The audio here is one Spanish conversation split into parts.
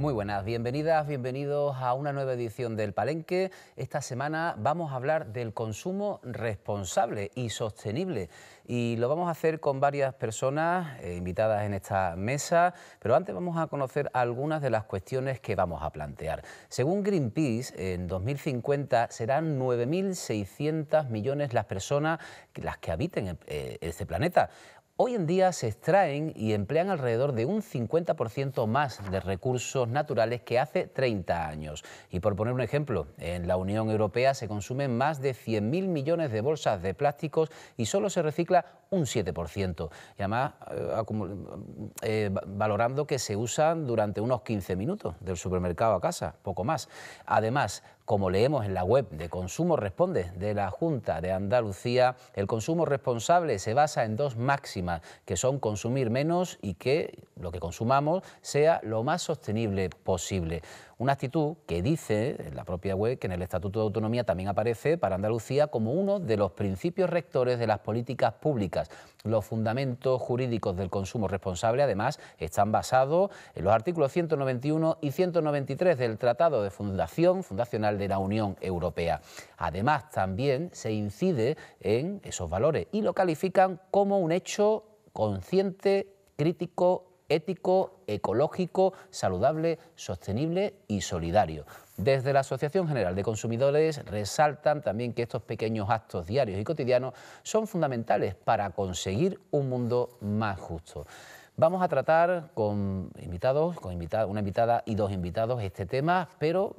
Muy buenas, bienvenidas, bienvenidos a una nueva edición del Palenque. Esta semana vamos a hablar del consumo responsable y sostenible y lo vamos a hacer con varias personas eh, invitadas en esta mesa, pero antes vamos a conocer algunas de las cuestiones que vamos a plantear. Según Greenpeace, en 2050 serán 9.600 millones las personas las que habiten eh, este planeta. Hoy en día se extraen y emplean alrededor de un 50% más de recursos naturales que hace 30 años. Y por poner un ejemplo, en la Unión Europea se consumen más de 100.000 millones de bolsas de plásticos y solo se recicla un 7%. Y además, eh, eh, valorando que se usan durante unos 15 minutos del supermercado a casa, poco más. Además, como leemos en la web de Consumo Responde de la Junta de Andalucía, el consumo responsable se basa en dos máximas, que son consumir menos y que lo que consumamos sea lo más sostenible posible. Una actitud que dice en la propia web que en el Estatuto de Autonomía también aparece para Andalucía como uno de los principios rectores de las políticas públicas. Los fundamentos jurídicos del consumo responsable, además, están basados en los artículos 191 y 193 del Tratado de Fundación Fundacional de la Unión Europea. Además, también se incide en esos valores y lo califican como un hecho consciente, crítico ético, ecológico, saludable, sostenible y solidario. Desde la Asociación General de Consumidores resaltan también que estos pequeños actos diarios y cotidianos son fundamentales para conseguir un mundo más justo. Vamos a tratar con invitados, con invitada, una invitada y dos invitados este tema, pero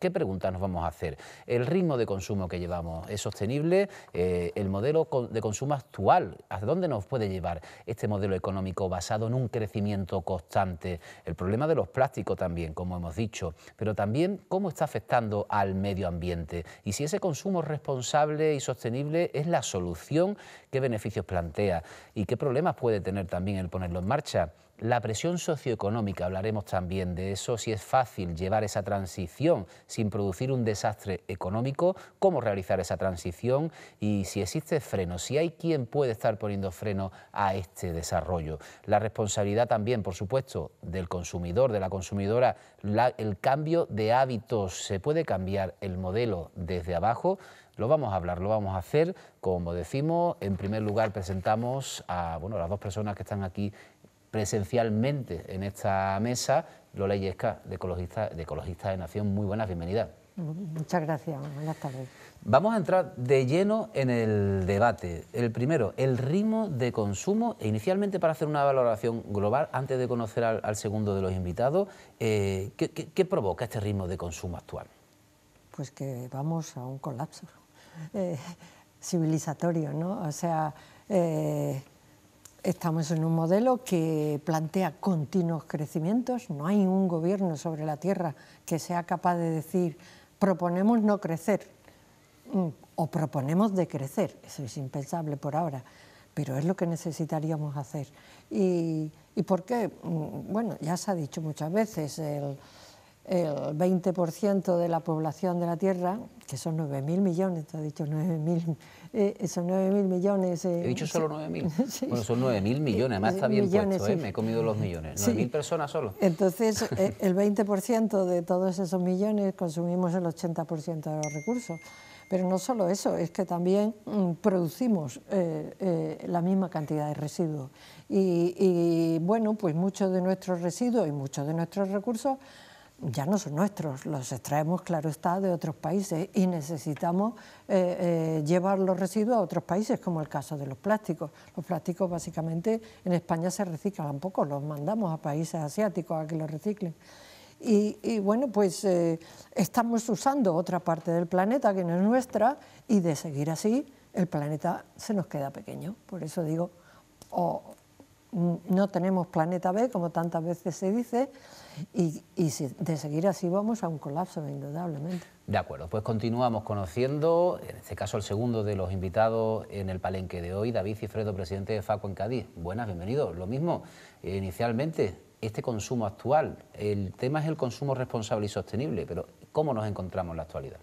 ¿qué preguntas nos vamos a hacer? ¿El ritmo de consumo que llevamos es sostenible? Eh, ¿El modelo de consumo actual? ¿Hasta dónde nos puede llevar este modelo económico basado en un crecimiento constante? El problema de los plásticos también, como hemos dicho, pero también cómo está afectando al medio ambiente y si ese consumo responsable y sostenible es la solución qué beneficios plantea y qué problemas puede tener también el ponerlo en marcha. La presión socioeconómica, hablaremos también de eso, si es fácil llevar esa transición sin producir un desastre económico, cómo realizar esa transición y si existe freno, si hay quien puede estar poniendo freno a este desarrollo. La responsabilidad también, por supuesto, del consumidor, de la consumidora, el cambio de hábitos, se puede cambiar el modelo desde abajo. Lo vamos a hablar, lo vamos a hacer. Como decimos, en primer lugar presentamos a bueno, las dos personas que están aquí presencialmente en esta mesa, Lola Yesca, de Ecologista de, Ecologista de Nación. Muy buenas, bienvenida. Muchas gracias, buenas tardes. Vamos a entrar de lleno en el debate. El primero, el ritmo de consumo, e, inicialmente para hacer una valoración global, antes de conocer al, segundo de los invitados, eh, qué provoca este ritmo de consumo actual? Pues que vamos a un colapso. Eh, civilizatorio, ¿no? O sea, eh, estamos en un modelo que plantea continuos crecimientos, no hay un gobierno sobre la Tierra que sea capaz de decir proponemos no crecer mm, o proponemos decrecer, eso es impensable por ahora, pero es lo que necesitaríamos hacer. y por qué? Mm, bueno, ya se ha dicho muchas veces, el el 20% de la población de la Tierra, que son 9.000 millones, te has dicho 9.000, eh, eh, son 9.000 millones. Eh, he dicho solo 9.000. Bueno, son 9.000 millones, además está bien millones, puesto, ¿eh? me he comido los millones. 9.000 personas solo. Entonces, el 20% de todos esos millones consumimos el 80% de los recursos. Pero no solo eso, es que también mm, producimos la misma cantidad de residuos. y bueno, pues muchos de nuestros residuos y muchos de nuestros recursos ya no son nuestros, los extraemos, claro está, de otros países y necesitamos eh, eh, llevar los residuos a otros países, como el caso de los plásticos. Los plásticos básicamente en España se reciclan poco, los mandamos a países asiáticos a que los reciclen. Y, bueno, pues eh, estamos usando otra parte del planeta que no es nuestra y de seguir así el planeta se nos queda pequeño. Por eso digo, mm, no tenemos planeta B, como tantas veces se dice, y, si, de seguir así vamos a un colapso, indudablemente. De acuerdo, pues continuamos conociendo, en este caso, el segundo de los invitados en el palenque de hoy, David Cifredo, presidente de FACO en Cádiz. Buenas, bienvenidos. Lo mismo, inicialmente, este consumo actual. El tema es el consumo responsable y sostenible, pero ¿cómo nos encontramos en la actualidad?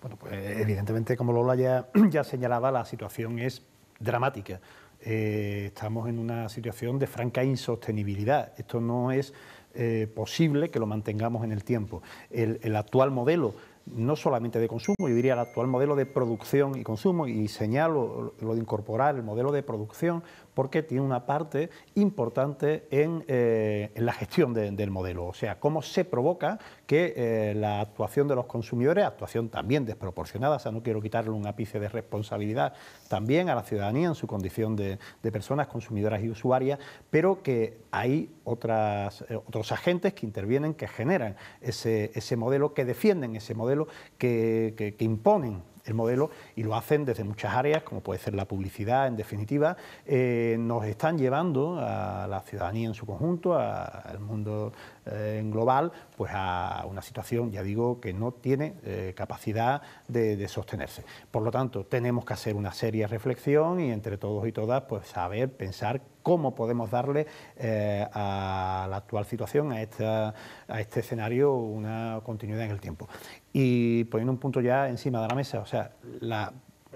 Bueno, pues evidentemente, como Lola ya, ya señalaba, la situación es dramática. Eh, estamos en una situación de franca insostenibilidad. Esto no es eh, posible que lo mantengamos en el tiempo. el, el actual modelo no solamente de consumo, yo diría el actual modelo de producción y consumo, y señalo lo de incorporar el modelo de producción porque tiene una parte importante en, eh, la gestión del modelo, o sea, cómo se provoca que eh, la actuación de los consumidores, actuación también desproporcionada, o sea, no quiero quitarle un ápice de responsabilidad también a la ciudadanía en su condición de, personas consumidoras y usuarias, pero que hay eh, otros agentes que intervienen, que generan ese, modelo, que defienden ese modelo, que imponen el modelo y lo hacen desde muchas áreas, como puede ser la publicidad, en definitiva, eh, nos están llevando a la ciudadanía en su conjunto, al mundo eh, global, pues a una situación, ya digo, que no tiene eh, capacidad de, de, sostenerse. Por lo tanto, tenemos que hacer una seria reflexión y entre todos y todas, pues saber pensar cómo podemos darle eh, a la actual situación, a, este escenario, una continuidad en el tiempo. Y poniendo un punto ya encima de la mesa, o sea,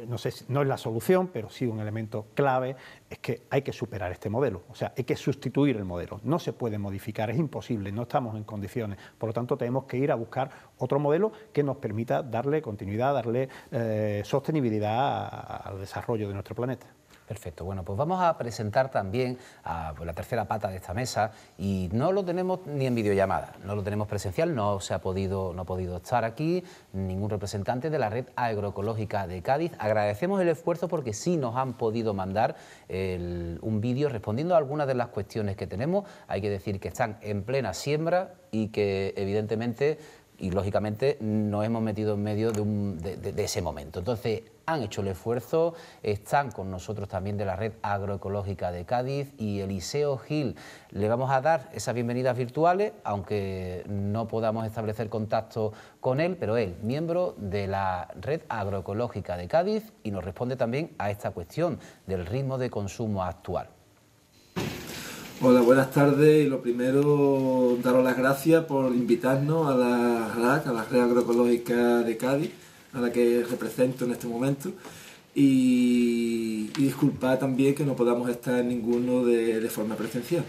no, sé, no es la solución, pero sí un elemento clave, es que hay que superar este modelo, o sea, hay que sustituir el modelo, no se puede modificar, es imposible, no estamos en condiciones, por lo tanto tenemos que ir a buscar otro modelo que nos permita darle continuidad, darle eh, sostenibilidad al desarrollo de nuestro planeta. Perfecto. Bueno, pues vamos a presentar también a pues, la tercera pata de esta mesa y no lo tenemos ni en videollamada, no lo tenemos presencial, no se ha podido, no ha podido estar aquí ningún representante de la red agroecológica de Cádiz. Agradecemos el esfuerzo porque sí nos han podido mandar un vídeo respondiendo a algunas de las cuestiones que tenemos. Hay que decir que están en plena siembra y que evidentemente y lógicamente nos hemos metido en medio de, ese momento. Entonces, han hecho el esfuerzo. Están con nosotros también de la Red Agroecológica de Cádiz y Eliseo Gil. Le vamos a dar esas bienvenidas virtuales, aunque no podamos establecer contacto con él, pero él, miembro de la Red Agroecológica de Cádiz y nos responde también a esta cuestión del ritmo de consumo actual. Hola, buenas tardes y lo primero daros las gracias por invitarnos a la RAC, a la Red Agroecológica de Cádiz a la que represento en este momento. Y, disculpa también que no podamos estar en ninguno de, forma presencial.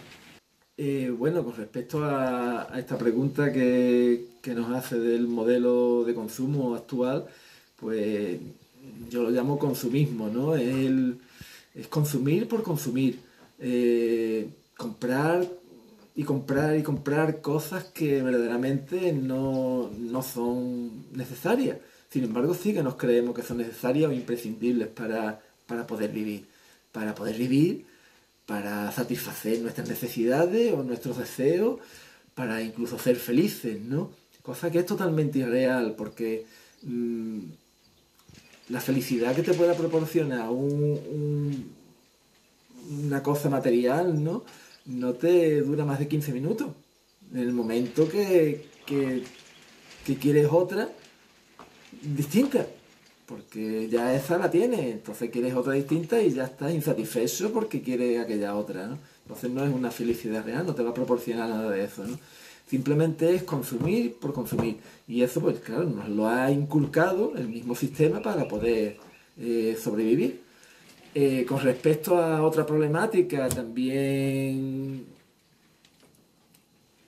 Eh, bueno, con respecto a, esta pregunta que, nos hace del modelo de consumo actual, pues yo lo llamo consumismo, ¿no? Es, consumir por consumir. Eh, comprar y comprar y comprar cosas que verdaderamente no son necesarias. Sin embargo, sí que nos creemos que son necesarias o imprescindibles para, poder vivir. Para poder vivir, para satisfacer nuestras necesidades o nuestros deseos, para incluso ser felices, ¿no? Cosa que es totalmente irreal, porque mm, la felicidad que te pueda proporcionar una cosa material, ¿no? No te dura más de 15 minutos. En el momento que quieres otra, distinta, porque ya esa la tiene, entonces quieres otra distinta y ya estás insatisfecho porque quieres aquella otra, Entonces no es una felicidad real, no te va a proporcionar nada de eso, Simplemente es consumir por consumir. Y eso, pues claro, nos lo ha inculcado el mismo sistema para poder eh, sobrevivir. Eh, con respecto a otra problemática también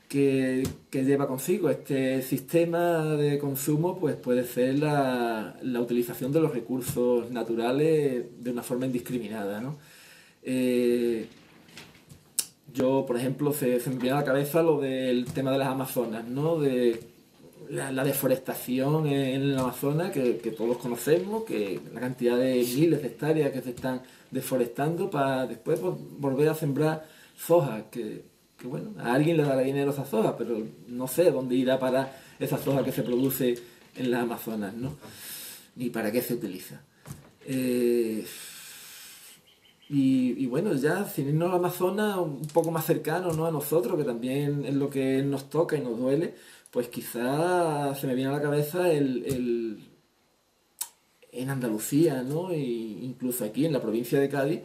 que, lleva consigo este sistema de consumo pues puede ser la, utilización de los recursos naturales de una forma indiscriminada. Eh, yo, por ejemplo, se, me viene a la cabeza lo del tema de las Amazonas, ¿no? de la, deforestación en, el la Amazonas que, todos conocemos, que la cantidad de miles de hectáreas que se están deforestando para después volver a sembrar soja, que que bueno, a alguien le dará dinero esa soja, pero no sé dónde irá para esa soja que se produce en las Amazonas, ¿no? Ni para qué se utiliza. Eh, y, bueno, ya sin irnos a la Amazonas, un poco más cercano ¿no? a nosotros, que también es lo que nos toca y nos duele, pues quizá se me viene a la cabeza el, en Andalucía, ¿no? E incluso aquí en la provincia de Cádiz,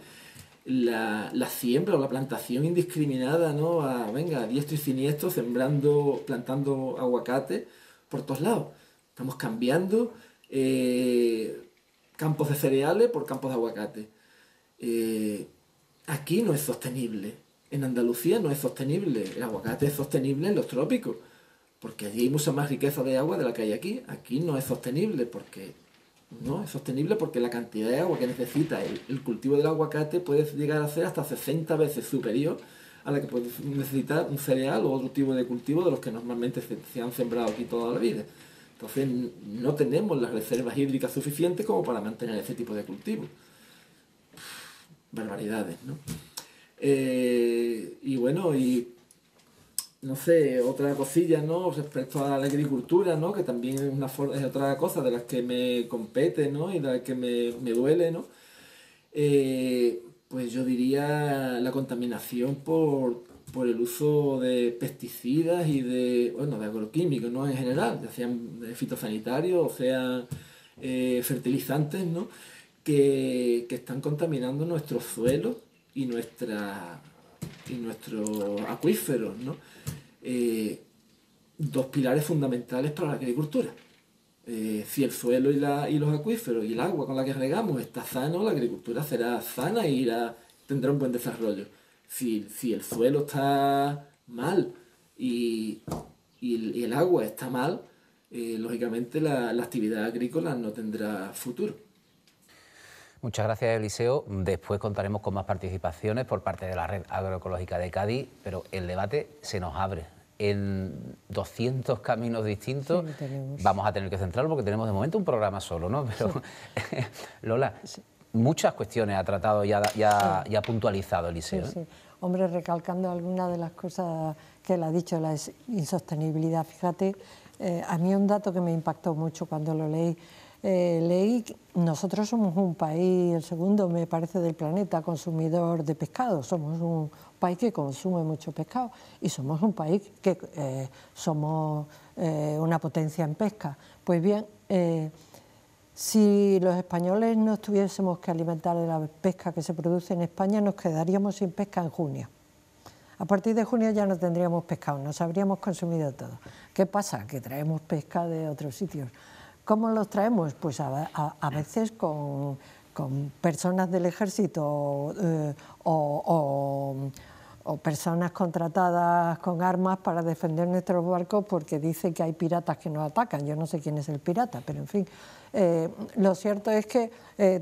la, siembra o la plantación indiscriminada, ¿no? A, venga, diestro y siniestro, sembrando, plantando aguacate por todos lados. Estamos cambiando eh, campos de cereales por campos de aguacate. Eh, aquí no es sostenible. En Andalucía no es sostenible. El aguacate es sostenible en los trópicos, porque allí hay mucha más riqueza de agua de la que hay aquí. Aquí no es sostenible porque ¿no? Es sostenible porque la cantidad de agua que necesita el, cultivo del aguacate puede llegar a ser hasta 60 veces superior a la que puede necesitar un cereal o otro tipo de cultivo de los que normalmente se, han sembrado aquí toda la vida. Entonces no tenemos las reservas hídricas suficientes como para mantener ese tipo de cultivo. Barbaridades, ¿no? Eh, y bueno, y no sé, otra cosilla, ¿no? Respecto a la agricultura, ¿no? Que también es, una otra cosa de las que me compete, ¿no? Y de las que me, duele, ¿no? Eh, pues yo diría la contaminación por, el uso de pesticidas y de, bueno, de agroquímicos, ¿no? En general, de sean fitosanitarios o sean eh, fertilizantes, ¿no? Que, están contaminando nuestro suelo y, nuestra, y nuestros acuíferos, ¿no? Eh, dos pilares fundamentales para la agricultura. Eh, si el suelo y, los acuíferos y el agua con la que regamos está sano, la agricultura será sana y tendrá un buen desarrollo. Si, el suelo está mal y, el agua está mal, eh, lógicamente la actividad agrícola no tendrá futuro. Muchas gracias, Eliseo. Después contaremos con más participaciones por parte de la Red Agroecológica de Cádiz, pero el debate se nos abre. En 200 caminos distintos vamos a tener que centrarlo porque tenemos de momento un programa solo, ¿no? Pero, Lola, muchas cuestiones ha tratado y ha, puntualizado Eliseo. ¿eh? Sí, Hombre, recalcando algunas de las cosas que él ha dicho, la insostenibilidad. Fíjate, eh, a mí un dato que me impactó mucho cuando lo leí eh, leí, nosotros somos un país, el segundo me parece del planeta, consumidor de pescado, somos un país que consume mucho pescado y somos un país que eh, somos eh, una potencia en pesca. Pues bien, eh, si los españoles no tuviésemos que alimentar de la pesca que se produce en España, nos quedaríamos sin pesca en junio. A partir de junio ya no tendríamos pescado, nos habríamos consumido todo. ¿Qué pasa? Que traemos pesca de otros sitios. ¿Cómo los traemos? Pues a, veces con, personas del ejército eh, o, personas contratadas con armas para defender nuestros barcos porque dice que hay piratas que nos atacan. Yo no sé quién es el pirata, pero en fin. Eh, lo cierto es que eh,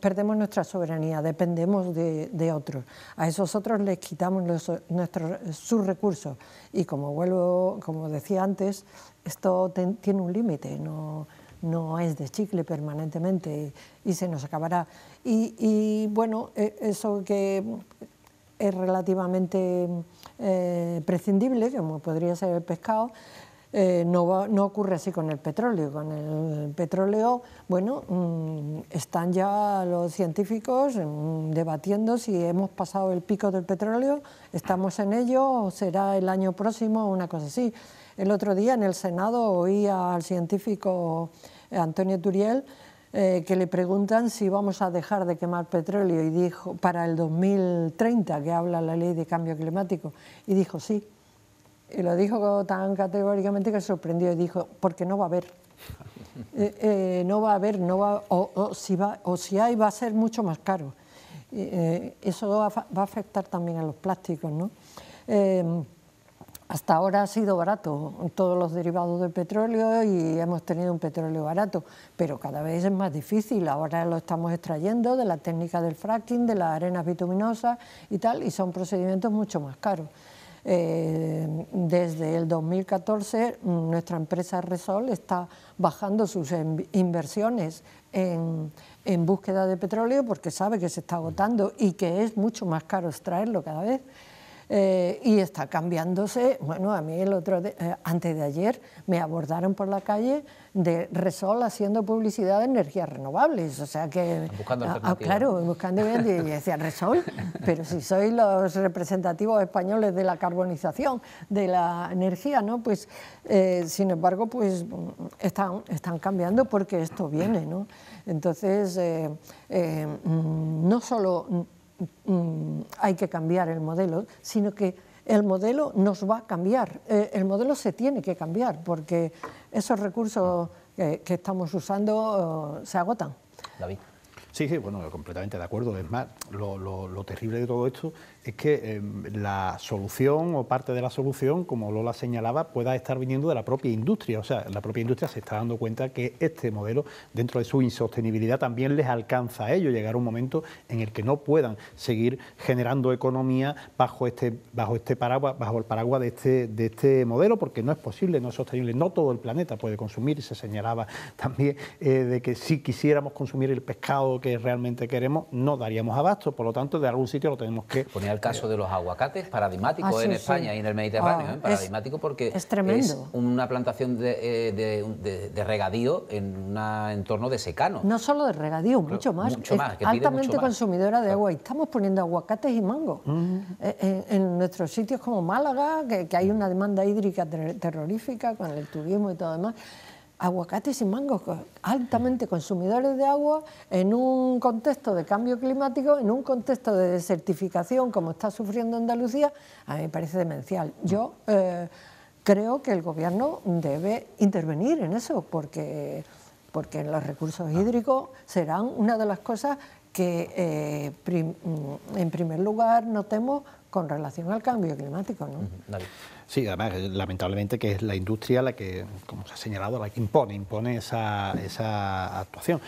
perdemos nuestra soberanía, dependemos de, otros. A esos otros les quitamos nuestros, sus recursos. Y como, vuelvo, como decía antes, esto tiene un límite, no, es de chicle permanentemente y, se nos acabará. Y, bueno, e, eso que es relativamente eh, prescindible, como podría ser el pescado, eh, no, no, ocurre así con el petróleo. Con el petróleo, bueno, mm, están ya los científicos mm, debatiendo si hemos pasado el pico del petróleo, estamos en ello, o será el año próximo, o una cosa así. El otro día en el Senado oí al científico eh, Antonio Turiel eh, que le preguntan si vamos a dejar de quemar petróleo y dijo para el 2030 que habla la ley de cambio climático y dijo sí y lo dijo tan categóricamente que sorprendió y dijo porque no va a haber eh, no va a haber no va o, si va o si hay va a ser mucho más caro eso va, va, a afectar también a los plásticos no hasta ahora ha sido barato todos los derivados del petróleo y hemos tenido un petróleo barato, pero cada vez es más difícil. Ahora lo estamos extrayendo de la técnica del fracking, de las arenas bituminosas y tal, y son procedimientos mucho más caros. Eh, desde el 2014 mm, nuestra empresa Resol está bajando sus inversiones en, búsqueda de petróleo porque sabe que se está agotando y que es mucho más caro extraerlo cada vez eh, y está cambiándose. Bueno, a mí el otro, eh, antes de ayer, me abordaron por la calle de Resol haciendo publicidad de energías renovables. O sea que. Ah, ah, claro, buscando y, decía Resol, pero si sois los representativos españoles de la carbonización, de la energía, ¿no? Pues, eh, sin embargo, pues están, están cambiando porque esto viene, ¿no? Entonces, mm, no solo Mm, hay que cambiar el modelo, sino que el modelo nos va a cambiar, eh, el modelo se tiene que cambiar porque esos recursos que, estamos usando oh, se agotan. Sí, sí, bueno, completamente de acuerdo. Es más, lo, terrible de todo esto es que em, la solución o parte de la solución, como Lola señalaba, pueda estar viniendo de la propia industria. O sea, la propia industria se está dando cuenta que este modelo, dentro de su insostenibilidad, también les alcanza a ellos. Llegar a un momento en el que no puedan seguir generando economía bajo este, bajo este paraguas, bajo el paraguas de este, de este modelo, porque no es posible, no es sostenible. No todo el planeta puede consumir. Se señalaba también eh, de que si quisiéramos consumir el pescado, que realmente queremos, no daríamos abasto. Por lo tanto, de algún sitio lo tenemos que. ...poner el caso de los aguacates, paradigmático ah, en España y en el Mediterráneo. Ah, ¿eh? Paradigmático porque es, una plantación de, eh, regadío en un entorno de secano. No solo de regadío, mucho más. altamente consumidora de agua. Y estamos poniendo aguacates y mango... Eh, en, nuestros sitios como Málaga, que, hay una demanda hídrica terrorífica con el turismo y todo demás aguacates y mangos, altamente consumidores de agua, en un contexto de cambio climático, en un contexto de desertificación como está sufriendo Andalucía, a mí me parece demencial. Yo eh, creo que el gobierno debe intervenir en eso, porque, porque los recursos hídricos serán una de las cosas que eh, en primer lugar notemos con relación al cambio climático. ¿no? Sí, además, eh, lamentablemente que es la industria la que, como se ha señalado, la que impone, impone esa, actuación.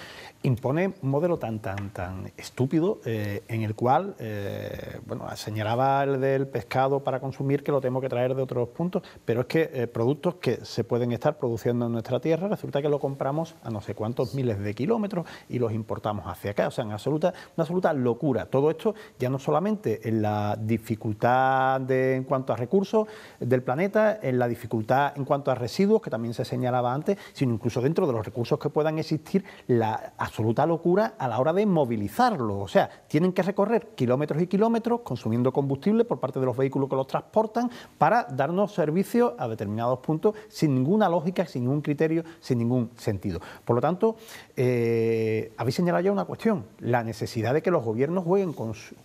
Impone un modelo tan, tan, tan estúpido eh, en el cual, eh, bueno, señalaba el del pescado para consumir que lo tengo que traer de otros puntos, pero es que productos que se pueden estar produciendo en nuestra tierra, resulta que lo compramos a no sé cuántos miles de kilómetros y los importamos hacia acá. O sea, en absoluta, una absoluta locura. Todo esto ya no solamente en la dificultad de, en cuanto a recursos, del planeta, en la dificultad en cuanto a residuos, que también se señalaba antes, sino incluso dentro de los recursos que puedan existir, la absoluta locura a la hora de movilizarlos. O sea, tienen que recorrer kilómetros y kilómetros consumiendo combustible por parte de los vehículos que los transportan para darnos servicio a determinados puntos sin ninguna lógica, sin ningún criterio, sin ningún sentido. Por lo tanto, eh, habéis señalado ya una cuestión, la necesidad de que los gobiernos jueguen,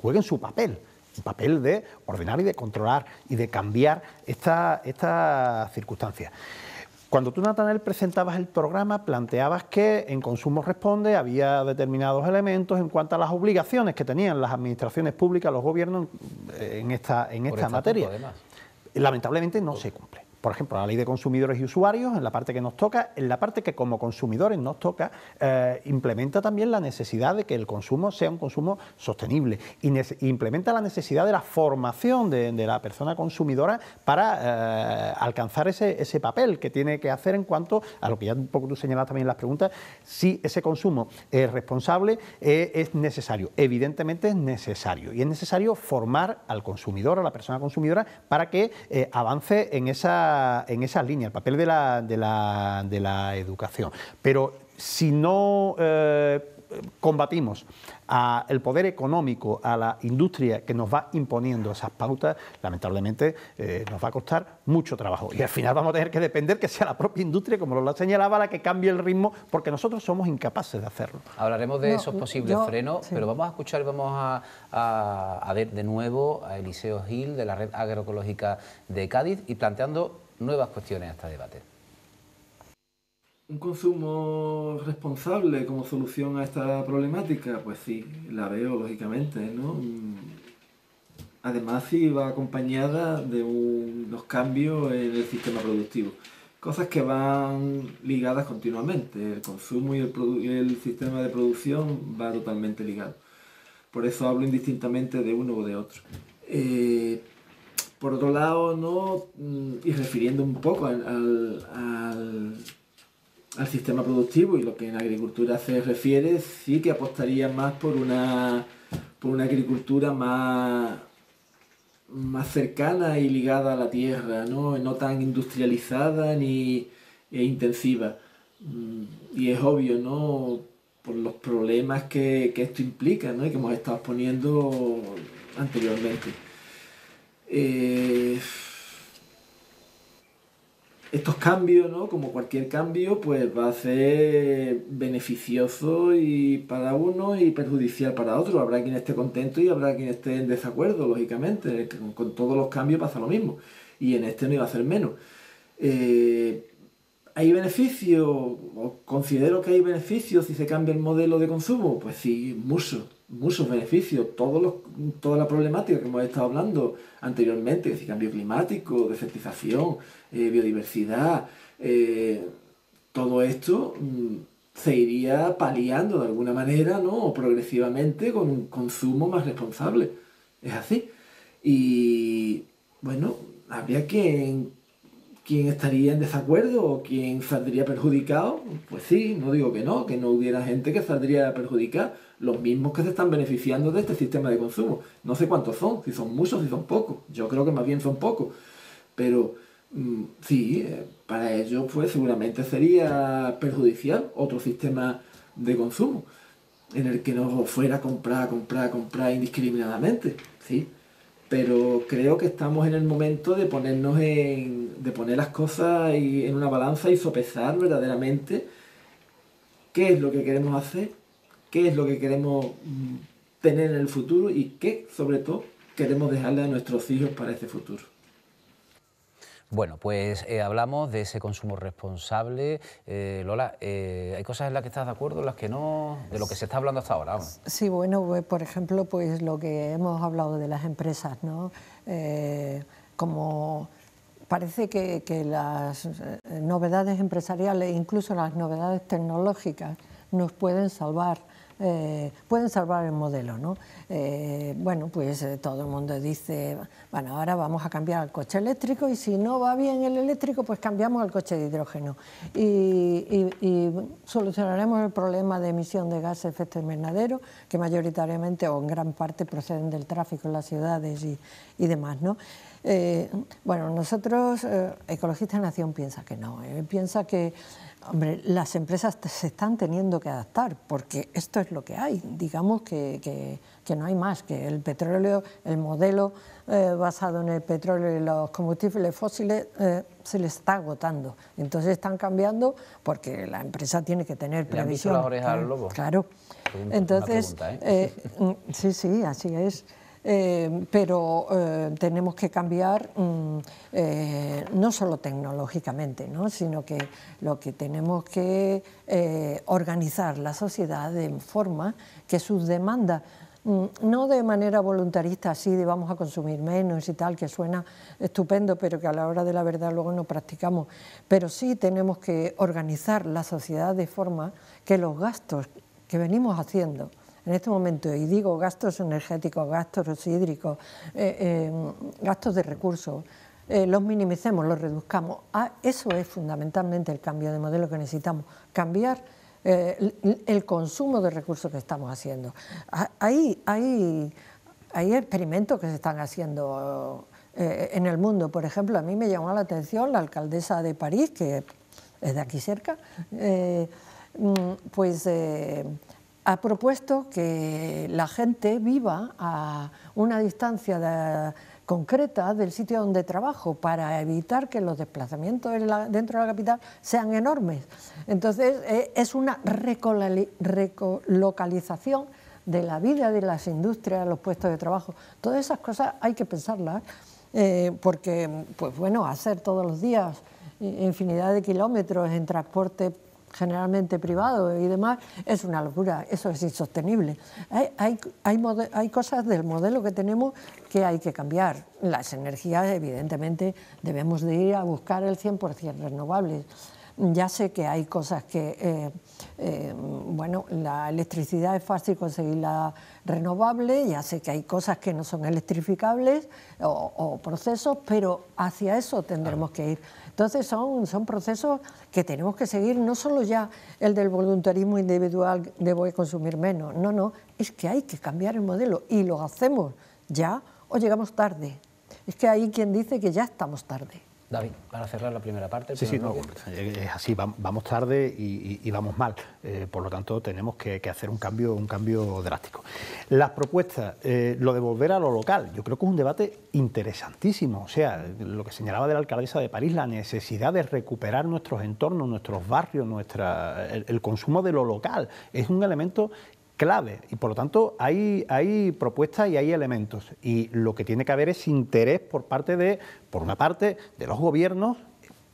jueguen su papel. Un papel de ordenar y de controlar y de cambiar esta esta circunstancia. Cuando tú, Natanel, presentabas el programa, planteabas que en Consumo Responde había determinados elementos en cuanto a las obligaciones que tenían las administraciones públicas, los gobiernos en esta, en esta materia. Lamentablemente no se cumple por ejemplo, la ley de consumidores y usuarios, en la parte que nos toca, en la parte que como consumidores nos toca, eh, implementa también la necesidad de que el consumo sea un consumo sostenible y implementa la necesidad de la formación de, la persona consumidora para eh, alcanzar ese, papel que tiene que hacer en cuanto a lo que ya un poco tú señalabas también en las preguntas, si ese consumo es responsable, eh, es necesario, evidentemente es necesario y es necesario formar al consumidor, a la persona consumidora, para que avance en esa en esa línea, el papel de la, educación. Pero si no eh, combatimos al poder económico, a la industria que nos va imponiendo esas pautas, lamentablemente eh, nos va a costar mucho trabajo. Y al final vamos a tener que depender que sea la propia industria, como lo señalaba, la que cambie el ritmo, porque nosotros somos incapaces de hacerlo. Hablaremos de esos posibles frenos, pero vamos a escuchar, vamos a, a ver de nuevo a Eliseo Gil de la Red Agroecológica de Cádiz y planteando nuevas cuestiones a este debate. Un consumo responsable como solución a esta problemática, pues sí, la veo lógicamente, ¿no? Mm. Además, sí va acompañada de unos cambios en el sistema productivo, cosas que van ligadas continuamente. El consumo y el, sistema de producción va totalmente ligado. Por eso hablo indistintamente de uno o de otro. Eh, por otro lado, ¿no? Mm, y refiriendo un poco al, sistema productivo y lo que en agricultura se refiere, sí que apostaría más por una, una agricultura más, más cercana y ligada a la tierra, no, tan industrializada ni e intensiva. Mm, y es obvio, ¿no? Por los problemas que, esto implica, Y que hemos estado poniendo anteriormente. Eh, estos cambios, ¿no? como cualquier cambio, pues va a ser beneficioso y para uno y perjudicial para otro. Habrá quien esté contento y habrá quien esté en desacuerdo, lógicamente. Con, todos los cambios pasa lo mismo. Y en este no iba a ser menos. Eh, ¿Hay beneficio? ¿O considero que hay beneficio si se cambia el modelo de consumo? Pues sí, mucho muchos beneficios, toda la problemática que hemos estado hablando anteriormente, es decir, cambio climático, desertización, eh, biodiversidad, eh, todo esto mm, se iría paliando de alguna manera, ¿no? progresivamente con un consumo más responsable. Es así. Y bueno, habría quien, quien estaría en desacuerdo o quien saldría perjudicado. Pues sí, no digo que no, que no hubiera gente que saldría perjudicada los mismos que se están beneficiando de este sistema de consumo. No sé cuántos son, si son muchos, si son pocos. Yo creo que más bien son pocos. Pero mm, sí, eh, para ellos pues seguramente sería perjudicial otro sistema de consumo en el que no fuera comprar, comprar, comprar indiscriminadamente. Sí, pero creo que estamos en el momento de ponernos en, de poner las cosas en una balanza y sopesar verdaderamente qué es lo que queremos hacer qué es lo que queremos mm, tener en el futuro y qué, sobre todo, queremos dejarle a nuestros hijos para ese futuro. Bueno, pues eh, hablamos de ese consumo responsable. Eh, Lola, eh, ¿hay cosas en las que estás de acuerdo, en las que no, de lo que se está hablando hasta ahora? Sí, bueno, pues, por ejemplo, pues lo que hemos hablado de las empresas, ¿no? como parece que, las novedades empresariales, incluso las novedades tecnológicas, nos pueden salvar eh, pueden salvar el modelo, ¿no? Eh, bueno, pues eh, todo el mundo dice, bueno, ahora vamos a cambiar al coche eléctrico y si no va bien el eléctrico, pues cambiamos al coche de hidrógeno y, solucionaremos el problema de emisión de gases de efecto invernadero, que mayoritariamente o en gran parte proceden del tráfico en las ciudades y, demás, ¿no? bueno, nosotros, Ecologistas Nación, piensa que no, piensa que Hombre, las empresas se están teniendo que adaptar porque esto es lo que hay. Digamos que, no hay más, que el petróleo, el modelo eh, basado en el petróleo y los combustibles fósiles eh, se les está agotando. Entonces están cambiando porque la empresa tiene que tener previsión. Pues, claro. Entonces, ¿eh? Mm, sí, sí, así es. Eh, pero eh, tenemos que cambiar mm, eh, no solo tecnológicamente, sino que lo que tenemos que organizar la sociedad de forma que sus demandas mm, no de manera voluntarista, así de vamos a consumir menos y tal, que suena estupendo, pero que a la hora de la verdad luego no practicamos. Pero sí tenemos que organizar la sociedad de forma que los gastos que venimos haciendo, en este momento, y digo gastos energéticos, gastos hídricos, eh, em, gastos de recursos, eh, los minimicemos, los reduzcamos. Ah, eso es fundamentalmente el cambio de modelo que necesitamos, cambiar eh, el, consumo de recursos que estamos haciendo. Ahí hay, experimentos que se están haciendo en el mundo. Por ejemplo, a mí me llamó la atención la alcaldesa de París, que es de aquí cerca, mm, pues ha propuesto que la gente viva a una distancia concreta del sitio donde trabajo para evitar que los desplazamientos dentro de la capital sean enormes. Entonces, eh, es una recolocalización de la vida de las industrias, los puestos de trabajo. Todas esas cosas hay que pensarlas, eh, porque, pues bueno, hacer todos los días infinidad de kilómetros en transporte generalmente privado y demás, es una locura, eso es insostenible. Hay, hay, cosas del modelo que tenemos que hay que cambiar. Las energías, evidentemente, debemos de ir a buscar el 100% renovables. Ya sé que hay cosas que, eh, eh, bueno, la electricidad es fácil conseguirla renovable, ya sé que hay cosas que no son electrificables o, procesos, pero hacia eso tendremos que ir. Entonces son, son procesos que tenemos que seguir, no solo ya el del voluntarismo individual de voy a consumir menos, no, no, es que hay que cambiar el modelo y lo hacemos ya o llegamos tarde. Es que hay quien dice que ya estamos tarde. David, para cerrar la primera parte. Sí, sí, es así, vamos tarde y, vamos mal. Eh, por lo tanto, tenemos que, hacer un cambio, un cambio drástico. Las propuestas, eh, lo de volver a lo local, yo creo que es un debate interesantísimo. O sea, lo que señalaba de la alcaldesa de París, la necesidad de recuperar nuestros entornos, nuestros barrios, nuestra, el, el consumo de lo local, es un elemento clave y por lo tanto hay, hay propuestas y hay elementos y lo que tiene que haber es interés por parte de, por una parte, de los gobiernos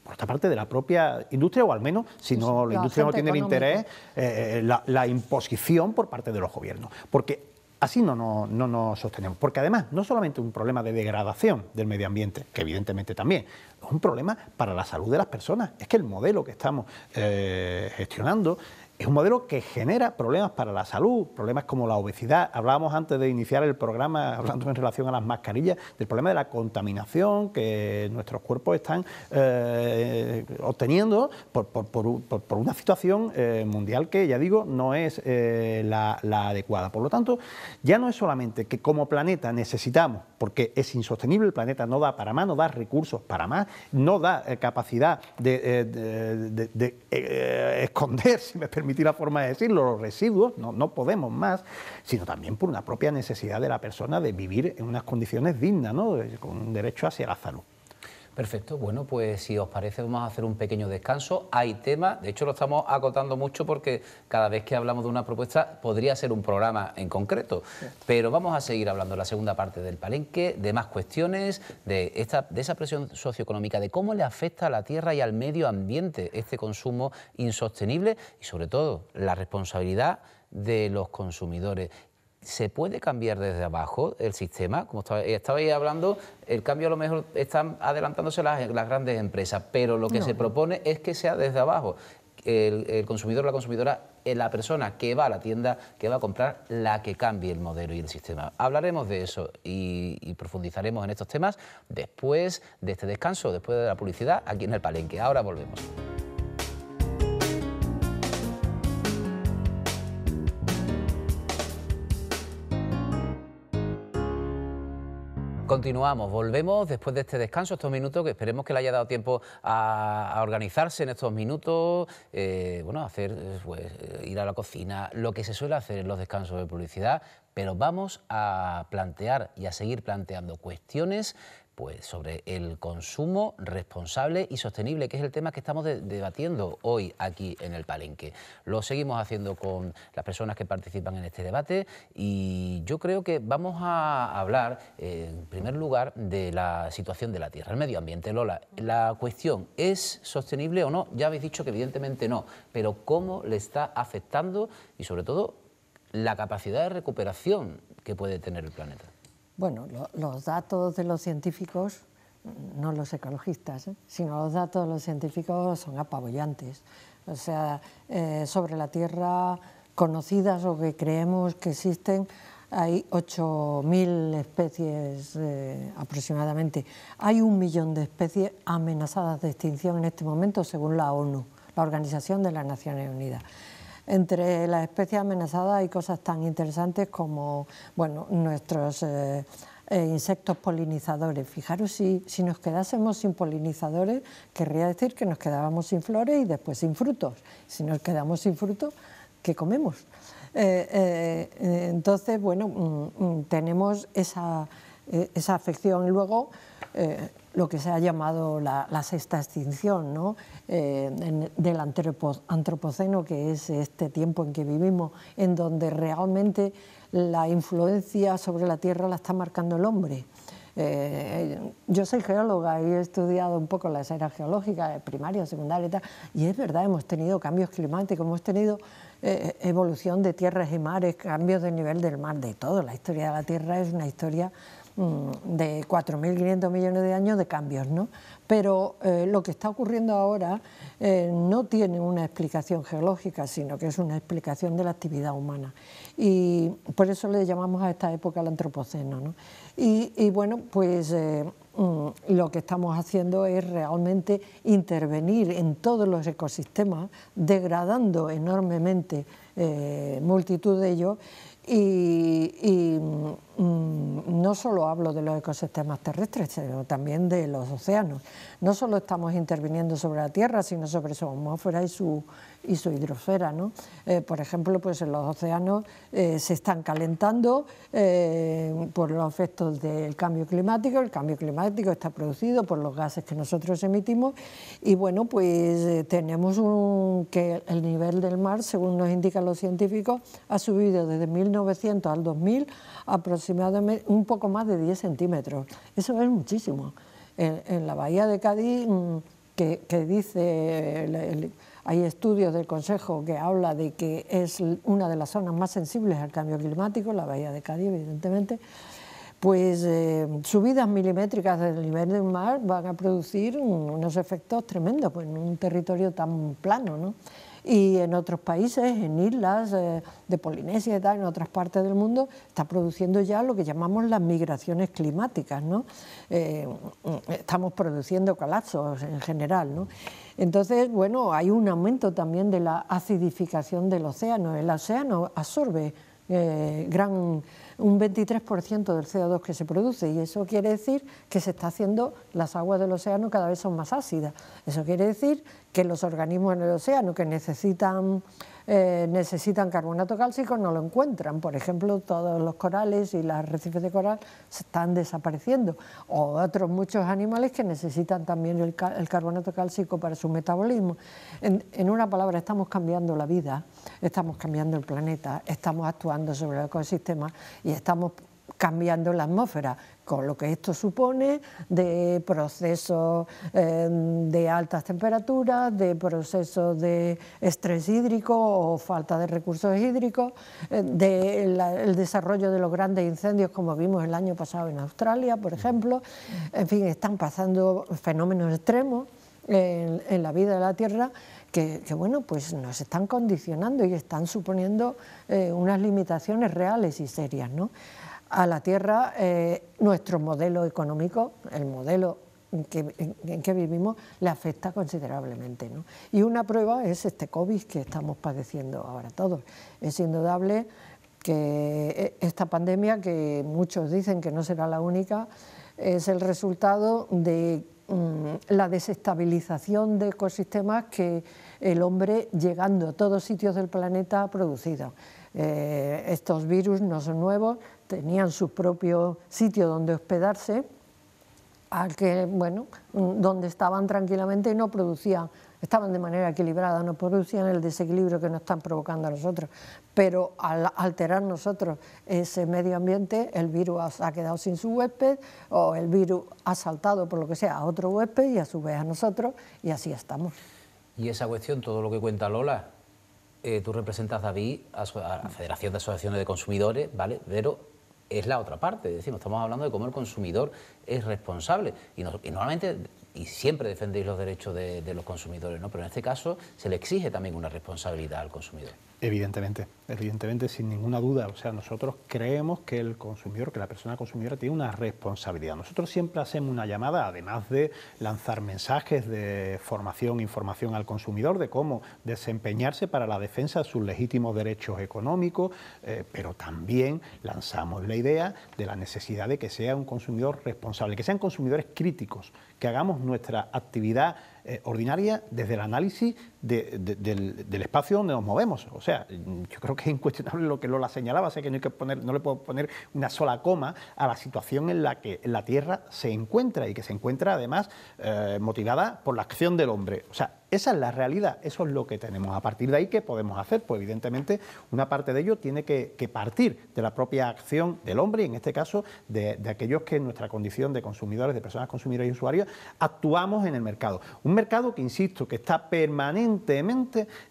por otra parte de la propia industria, o al menos, si no la, industria no tiene el interés, eh, eh, la, imposición por parte de los gobiernos. Porque así no, no, nos sostenemos. Porque además, no solamente un problema de degradación del medio ambiente, que evidentemente también, es un problema para la salud de las personas. Es que el modelo que estamos eh, gestionando es un modelo que genera problemas para la salud, problemas como la obesidad. Hablábamos antes de iniciar el programa, hablando en relación a las mascarillas, del problema de la contaminación que nuestros cuerpos están eh, obteniendo por, una situación eh, mundial que, ya digo, no es eh, la, adecuada. Por lo tanto, ya no es solamente que como planeta necesitamos, porque es insostenible, el planeta no da para más, no da recursos para más, no da capacidad de, de esconder, si me permite, la forma de decirlo, los residuos, no, podemos más, sino también por una propia necesidad de la persona de vivir en unas condiciones dignas, con un derecho hacia la salud. Perfecto, bueno, pues si os parece vamos a hacer un pequeño descanso. Hay temas, de hecho lo estamos acotando mucho porque cada vez que hablamos de una propuesta podría ser un programa en concreto, pero vamos a seguir hablando de la segunda parte del palenque, de más cuestiones, de, esta, de esa presión socioeconómica, de cómo le afecta a la tierra y al medio ambiente este consumo insostenible y sobre todo la responsabilidad de los consumidores ¿Se puede cambiar desde abajo el sistema? Como estabais eh, hablando, el cambio a lo mejor están adelantándose las, grandes empresas, pero lo que se propone es que sea desde abajo. El, el, consumidor, la consumidora, eh, la persona que va a la tienda, que va a comprar, la que cambie el modelo y el sistema. Hablaremos de eso y profundizaremos en estos temas después de este descanso, después de la publicidad, aquí en el Palenque. Ahora volvemos. Continuamos, volvemos después de este descanso, estos minutos, que esperemos que le haya dado tiempo a, organizarse en estos minutos, eh, bueno, hacer, pues, eh, ir a la cocina, lo que se suele hacer en los descansos de publicidad, pero vamos a plantear y a seguir planteando cuestiones pues sobre el consumo responsable y sostenible, que es el tema que estamos debatiendo hoy aquí en el Palenque. Lo seguimos haciendo con las personas que participan en este debate y yo creo que vamos a hablar, en primer lugar, de la situación de la tierra, el medio ambiente. Lola, la cuestión, ¿es sostenible o no? Ya habéis dicho que evidentemente no, pero ¿cómo le está afectando y sobre todo la capacidad de recuperación que puede tener el planeta? Bueno, los datos de los científicos, mm, no los ecologistas, ¿eh? sino los datos de los científicos son apabullantes. O sea, eh, sobre la Tierra conocidas o que creemos que existen, hay 8.000 especies eh, aproximadamente. Hay un millón de especies amenazadas de extinción en este momento, según la ONU, la Organización de las Naciones Unidas entre las especies amenazadas hay cosas tan interesantes como bueno, nuestros eh, eh, insectos polinizadores. Fijaros, si, si nos quedásemos sin polinizadores, querría decir que nos quedábamos sin flores y después sin frutos. Si nos quedamos sin frutos, ¿qué comemos? Eh, entonces, bueno, mm, mm, tenemos esa, esa afección. Luego, lo que se ha llamado la, sexta extinción ¿no? Eh, del antropoceno, que es este tiempo en que vivimos, en donde realmente la influencia sobre la Tierra la está marcando el hombre. Eh, yo soy geóloga y he estudiado un poco las eras geológicas, primaria, secundaria y tal, y es verdad, hemos tenido cambios climáticos, hemos tenido eh, evolución de tierras y mares, cambios de nivel del mar, de todo. La historia de la Tierra es una historia Mm, de 4.500 millones de años de cambios, Pero eh, lo que está ocurriendo ahora eh, no tiene una explicación geológica, sino que es una explicación de la actividad humana. Y por eso le llamamos a esta época el antropoceno, y, bueno, pues eh, mm, lo que estamos haciendo es realmente intervenir en todos los ecosistemas, degradando enormemente multitud de ellos, y, mm, no solo hablo de los ecosistemas terrestres, sino también de los océanos. No solo estamos interviniendo sobre la Tierra, sino sobre su atmósfera y su y su hidrosfera. ¿no? Eh, por ejemplo, pues en los océanos eh, se están calentando eh, por los efectos del cambio climático, el cambio climático está producido por los gases que nosotros emitimos y bueno, pues tenemos un, que el nivel del mar, según nos indican los científicos, ha subido desde 1900 al 2000 aproximadamente un poco más de 10 centímetros. Eso es muchísimo. En, la bahía de Cádiz, mm, que, dice... el, hay estudios del Consejo que habla de que es una de las zonas más sensibles al cambio climático, la bahía de Cádiz, evidentemente, pues eh, subidas milimétricas del nivel del mar van a producir unos efectos tremendos en un territorio tan plano. ¿no? y en otros países, en islas eh, de Polinesia y tal, en otras partes del mundo, está produciendo ya lo que llamamos las migraciones climáticas, ¿no? Eh, estamos produciendo colapsos en general, ¿no? Entonces, bueno, hay un aumento también de la acidificación del océano. El océano absorbe eh, gran un 23% del CO2 que se produce y eso quiere decir que se está haciendo las aguas del océano cada vez son más ácidas. Eso quiere decir que los organismos en el océano que necesitan, eh, necesitan carbonato cálcico no lo encuentran. Por ejemplo, todos los corales y las arrecifes de coral se están desapareciendo. O otros muchos animales que necesitan también el, carbonato cálcico para su metabolismo. en, una palabra, estamos cambiando la vida, estamos cambiando el planeta, estamos actuando sobre el ecosistema y estamos cambiando la atmósfera, con lo que esto supone de procesos eh, de altas temperaturas, de procesos de estrés hídrico o falta de recursos hídricos, eh, del desarrollo de los grandes incendios como vimos el año pasado en Australia, por ejemplo. En fin, están pasando fenómenos extremos en, la vida de la Tierra que, bueno, pues nos están condicionando y están suponiendo eh, unas limitaciones reales y serias. ¿no? a la tierra eh, nuestro modelo económico, el modelo en, que vivimos, le afecta considerablemente. ¿no? Y una prueba es este COVID que estamos padeciendo ahora todos. Es indudable que eh, esta pandemia, que muchos dicen que no será la única, es el resultado de mm, la desestabilización de ecosistemas que el hombre, llegando a todos sitios del planeta, ha producido. Eh, estos virus no son nuevos, tenían su propio sitio donde hospedarse, al que, bueno, mm, donde estaban tranquilamente y no producían, estaban de manera equilibrada, no producían el desequilibrio que nos están provocando a nosotros. Pero al alterar nosotros ese medio ambiente, el virus ha quedado sin su huésped o el virus ha saltado por lo que sea a otro huésped y a su vez a nosotros y así estamos. Y esa cuestión, todo lo que cuenta Lola, eh, tú representas, David, a, la Federación de Asociaciones de Consumidores, ¿vale? Pero es la otra parte. Es decir, estamos hablando de cómo el consumidor es responsable. Y, normalmente, y siempre defendéis los derechos de, de, los consumidores, ¿no? Pero en este caso se le exige también una responsabilidad al consumidor. Evidentemente, evidentemente, sin ninguna duda. O sea, nosotros creemos que el consumidor, que la persona consumidora tiene una responsabilidad. Nosotros siempre hacemos una llamada, además de lanzar mensajes de formación, información al consumidor de cómo desempeñarse para la defensa de sus legítimos derechos económicos, eh, pero también lanzamos la idea de la necesidad de que sea un consumidor responsable, que sean consumidores críticos, que hagamos nuestra actividad eh, ordinaria desde el análisis del, espacio donde nos movemos. O sea, yo creo que es incuestionable lo que Lola señalaba, sé que no, hay que poner, no le puedo poner una sola coma a la situación en la que la Tierra se encuentra y que se encuentra además eh, motivada por la acción del hombre. O sea, esa es la realidad, eso es lo que tenemos. A partir de ahí, ¿qué podemos hacer? Pues evidentemente una parte de ello tiene que, partir de la propia acción del hombre y en este caso de, de aquellos que en nuestra condición de consumidores, de personas consumidoras y usuarios, actuamos en el mercado. Un mercado que, insisto, que está permanente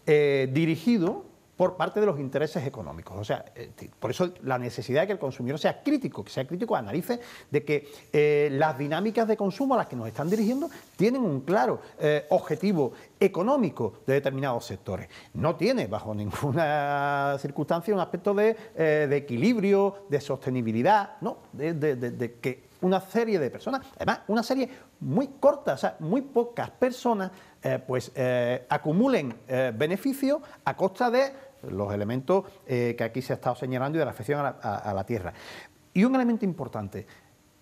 eh, dirigido por parte de los intereses económicos. O sea, eh, por eso la necesidad de que el consumidor sea crítico, que sea crítico, analice de que eh, las dinámicas de consumo a las que nos están dirigiendo tienen un claro objetivo económico de determinados sectores. No tiene, bajo ninguna circunstancia, un aspecto de, equilibrio, de sostenibilidad, ¿no? de que una serie de personas, además una serie muy corta, o sea, muy pocas personas eh, pues eh, acumulen eh, beneficios a costa de los elementos que aquí se ha estado señalando y de la afección a la, tierra. Y un elemento importante,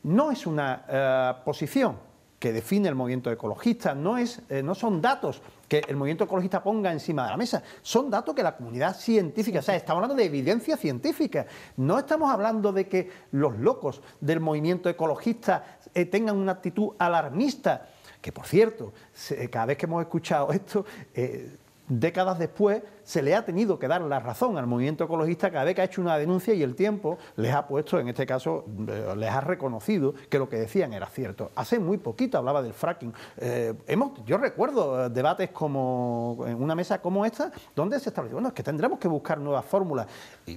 no es una posición que define el movimiento ecologista, no, es, no son datos que el movimiento ecologista ponga encima de la mesa. Son datos que la comunidad científica, o sea, estamos hablando de evidencia científica. No estamos hablando de que los locos del movimiento ecologista tengan una actitud alarmista que por cierto, cada vez que hemos escuchado esto, eh, décadas después, se le ha tenido que dar la razón al movimiento ecologista cada vez que ha hecho una denuncia y el tiempo les ha puesto, en este caso, eh, les ha reconocido que lo que decían era cierto. Hace muy poquito hablaba del fracking. Eh, hemos, yo recuerdo eh, debates como en una mesa como esta, donde se estableció, bueno, es que tendremos que buscar nuevas fórmulas. Y,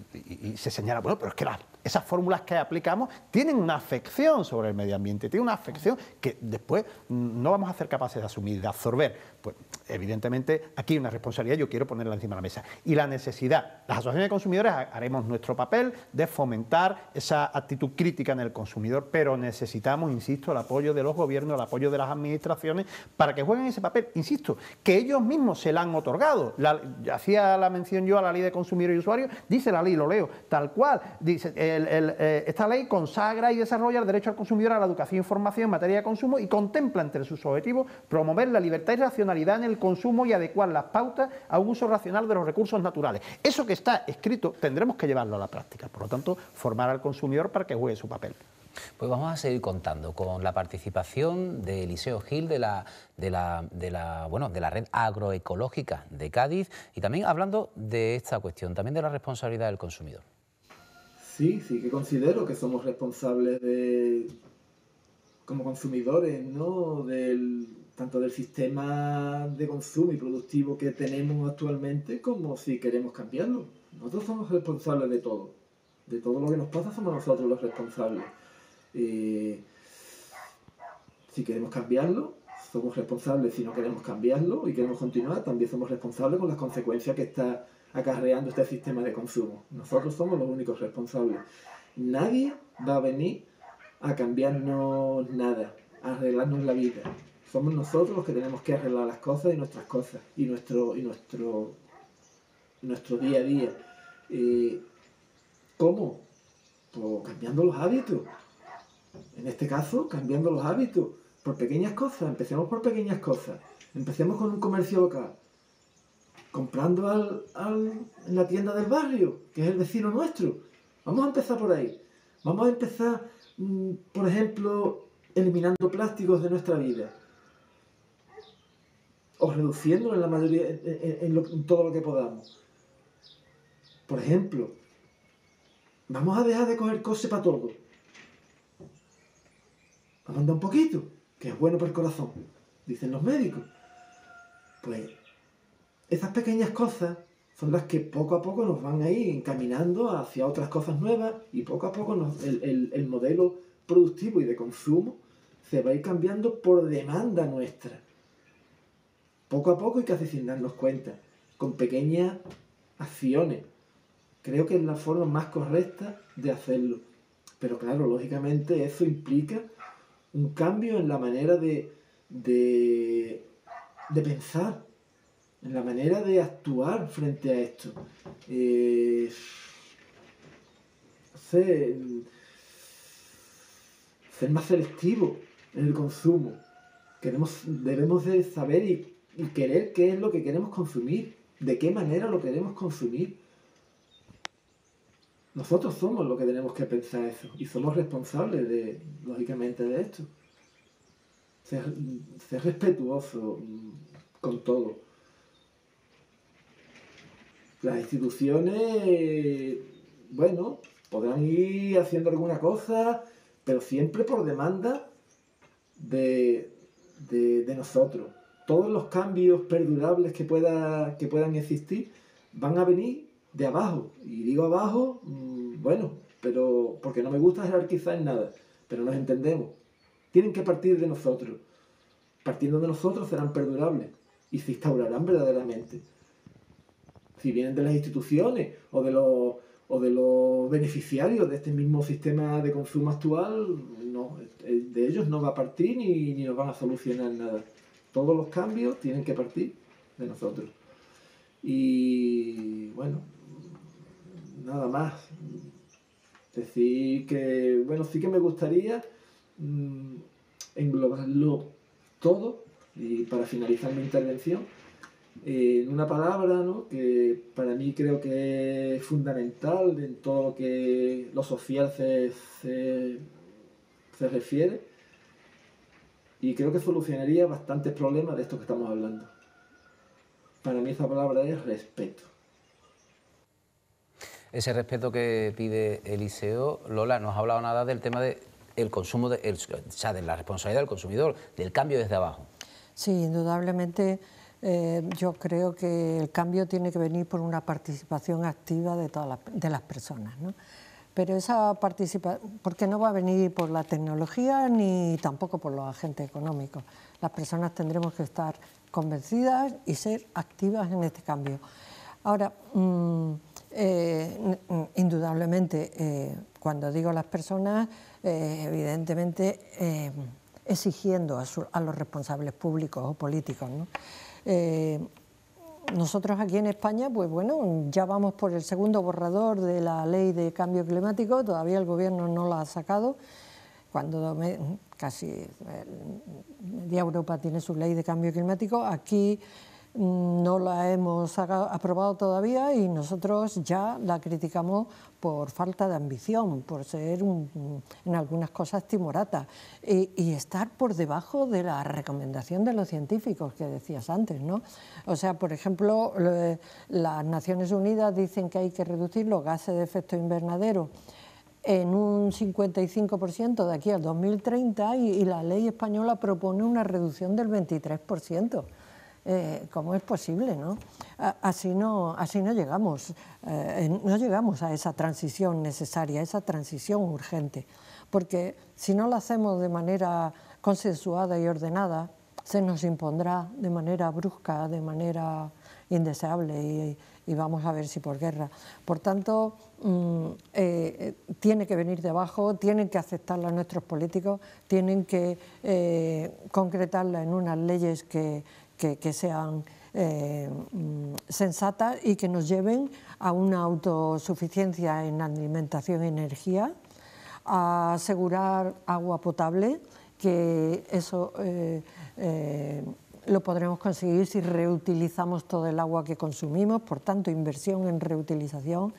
se señala, bueno, pero es que esas fórmulas que aplicamos tienen una afección sobre el medio ambiente, tienen una afección que después mm, no vamos a ser capaces de asumir, de absorber. Pues, evidentemente aquí hay una responsabilidad, yo quiero ponerla encima de la mesa. Y la necesidad, las asociaciones de consumidores haremos nuestro papel de fomentar esa actitud crítica en el consumidor, pero necesitamos, insisto, el apoyo de los gobiernos, el apoyo de las administraciones para que jueguen ese papel, insisto, que ellos mismos se la han otorgado. hacía la mención yo a la ley de consumidor y usuario, dice la ley, lo leo, tal cual, dice, eh, esta ley consagra y desarrolla el derecho al consumidor a la educación y formación en materia de consumo y contempla entre sus objetivos promover la libertad y racionalidad en el consumo y adecuar las pautas a un uso racional de los recursos naturales. Eso que está escrito tendremos que llevarlo a la práctica, por lo tanto, formar al consumidor para que juegue su papel. Pues vamos a seguir contando con la participación de Eliseo Gil de la, de la, bueno, de la red agroecológica de Cádiz y también hablando de esta cuestión, también de la responsabilidad del consumidor. Sí, sí que considero que somos responsables de, como consumidores, ¿no? Del, tanto del sistema de consumo y productivo que tenemos actualmente como si queremos cambiarlo. Nosotros somos responsables de todo. De todo lo que nos pasa somos nosotros los responsables. Eh, si queremos cambiarlo, somos responsables. Si no queremos cambiarlo y queremos continuar, también somos responsables con las consecuencias que está acarreando este sistema de consumo. Nosotros somos los únicos responsables. Nadie va a venir a cambiarnos nada, a arreglarnos la vida. Somos nosotros los que tenemos que arreglar las cosas y nuestras cosas y nuestro, y nuestro, nuestro día a día. ¿Cómo? Pues cambiando los hábitos. En este caso, cambiando los hábitos. Por pequeñas cosas. Empecemos por pequeñas cosas. Empecemos con un comercio local. Comprando al, al, en la tienda del barrio, que es el vecino nuestro. Vamos a empezar por ahí. Vamos a empezar, mm, por ejemplo, eliminando plásticos de nuestra vida o reduciéndolo en la mayoría, en, todo lo que podamos. Por ejemplo, vamos a dejar de coger cose para todo. Vamos a andar un poquito, que es bueno para el corazón, dicen los médicos. Pues esas pequeñas cosas son las que poco a poco nos van a ir encaminando hacia otras cosas nuevas y poco a poco el modelo productivo y de consumo se va a ir cambiando por demanda nuestra. Poco a poco hay que darnos cuentas, con pequeñas acciones. Creo que es la forma más correcta de hacerlo. Pero claro, lógicamente eso implica un cambio en la manera de, de, pensar, en la manera de actuar frente a esto. Eh, ser, ser más selectivo en el consumo. Queremos, debemos de saber y y querer qué es lo que queremos consumir, de qué manera lo queremos consumir. Nosotros somos los que tenemos que pensar eso y somos responsables, lógicamente, de esto. Ser, respetuoso con todo. Las instituciones, bueno, podrán ir haciendo alguna cosa, pero siempre por demanda de nosotros todos los cambios perdurables que, puedan existir van a venir de abajo. Y digo abajo, mm, bueno, pero porque no me gusta jerarquizar en nada, pero nos entendemos. Tienen que partir de nosotros. Partiendo de nosotros serán perdurables y se instaurarán verdaderamente. Si vienen de las instituciones o de los, beneficiarios de este mismo sistema de consumo actual, no, eh, de ellos no va a partir ni, ni nos van a solucionar nada. Todos los cambios tienen que partir de nosotros. Y bueno, nada más. Decir que, bueno, sí que me gustaría mm, englobarlo todo y para finalizar mi intervención eh, en una palabra que para mí creo que es fundamental en todo lo que lo social se refiere y creo que solucionaría bastantes problemas de estos que estamos hablando. Para mí esa palabra es respeto. Ese respeto que pide Eliseo, Lola, no has hablado nada del tema de consumo, de, o sea, de la responsabilidad del consumidor, del cambio desde abajo. Sí, indudablemente eh, yo creo que el cambio tiene que venir por una participación activa de todas las, de las personas. ¿no? pero esa participación, porque no va a venir por la tecnología ni tampoco por los agentes económicos. Las personas tendremos que estar convencidas y ser activas en este cambio. Ahora, mm, eh, indudablemente, eh, cuando digo las personas, eh, evidentemente exigiendo a, los responsables públicos o políticos, ¿no? nosotros aquí en España, pues bueno, ya vamos por el segundo borrador de la ley de cambio climático, todavía el gobierno no la ha sacado, cuando casi media Europa tiene su ley de cambio climático, aquí no la hemos aprobado todavía y nosotros ya la criticamos por falta de ambición, por ser en algunas cosas timorata y, estar por debajo de la recomendación de los científicos que decías antes, ¿no? O sea, por ejemplo, las Naciones Unidas dicen que hay que reducir los gases de efecto invernadero en un 55% de aquí al 2030 y la ley española propone una reducción del 23%. ...como eh, ¿cómo es posible? ¿no? Así, no, así no llegamos, eh, no llegamos a esa transición necesaria, esa transición urgente, porque si no la hacemos de manera consensuada y ordenada, se nos impondrá de manera brusca, de manera indeseable y, vamos a ver si por guerra. Por tanto, mm, eh, tiene que venir de abajo, tienen que aceptarla nuestros políticos, tienen que concretarla en unas leyes que que, sean eh, mm, sensatas y que nos lleven a una autosuficiencia en alimentación y energía, a asegurar agua potable, que eso eh, eh, lo podremos conseguir si reutilizamos todo el agua que consumimos, por tanto, inversión en reutilización,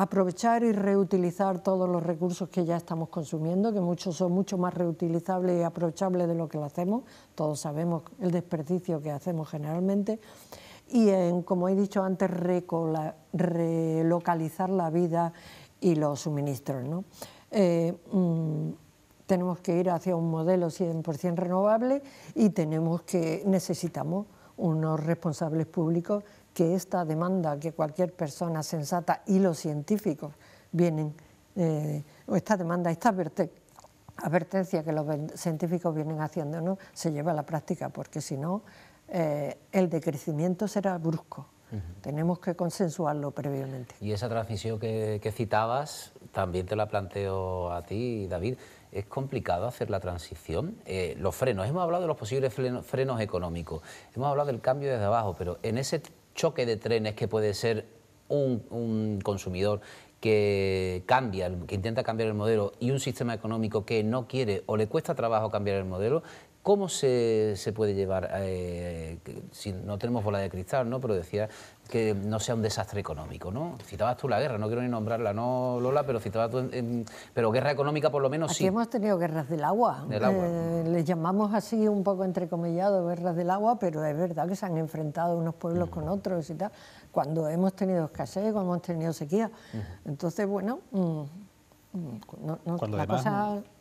aprovechar y reutilizar todos los recursos que ya estamos consumiendo, que muchos son mucho más reutilizables y aprovechables de lo que lo hacemos, todos sabemos el desperdicio que hacemos generalmente, y en, como he dicho antes, relocalizar la vida y los suministros. Eh, mm, tenemos que ir hacia un modelo 100% renovable y tenemos que necesitamos unos responsables públicos que esta demanda que cualquier persona sensata y los científicos vienen, eh, o esta demanda, esta advertencia que los científicos vienen haciendo, ¿no? se lleva a la práctica, porque si no, eh, el decrecimiento será brusco. Tenemos que consensuarlo previamente. Y esa transmisión que, citabas, también te la planteo a ti, David. ¿Es complicado hacer la transición? Eh, los frenos, hemos hablado de los posibles frenos económicos, hemos hablado del cambio desde abajo, pero en ese choque de trenes que puede ser un, consumidor que cambia, que intenta cambiar el modelo y un sistema económico que no quiere o le cuesta trabajo cambiar el modelo, ¿Cómo se, puede llevar, eh, si no tenemos bola de cristal, ¿no? pero decía que no sea un desastre económico, ¿no? Citabas tú la guerra, no quiero ni nombrarla, no Lola, pero citabas tú, pero guerra económica por lo menos Aquí sí. hemos tenido guerras del agua. Eh, les llamamos así un poco entrecomillado guerras del agua, pero es verdad que se han enfrentado unos pueblos con mm. otros y tal, cuando hemos tenido escasez, cuando hemos tenido sequía. Entonces, bueno... Mm, cuando además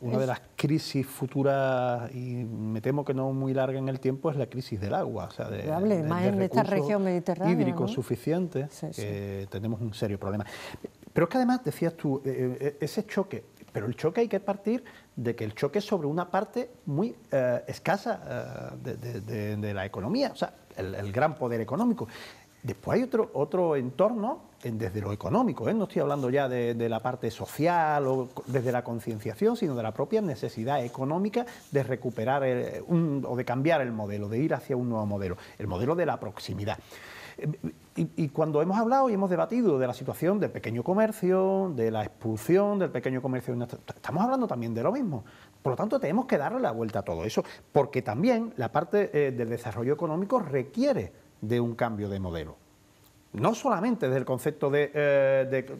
una de las crisis futuras, y me temo que no muy larga en el tiempo, es la crisis del agua, o de, más en esta región mediterránea. Hídrico suficiente, tenemos un serio problema. Pero es que además, decías tú, eh, eh, ese choque, pero el choque hay que partir de que el choque es sobre una parte muy eh, escasa de, la economía, o sea, el gran poder económico. Después hay otro, entorno, desde lo económico, ¿eh? no estoy hablando ya de, la parte social o desde la concienciación, sino de la propia necesidad económica de recuperar o de cambiar el modelo, de ir hacia un nuevo modelo, el modelo de la proximidad. Y, cuando hemos hablado y hemos debatido de la situación del pequeño comercio, de la expulsión del pequeño comercio, estamos hablando también de lo mismo. Por lo tanto, tenemos que darle la vuelta a todo eso, porque también la parte eh, del desarrollo económico requiere de un cambio de modelo. No solamente del concepto eh,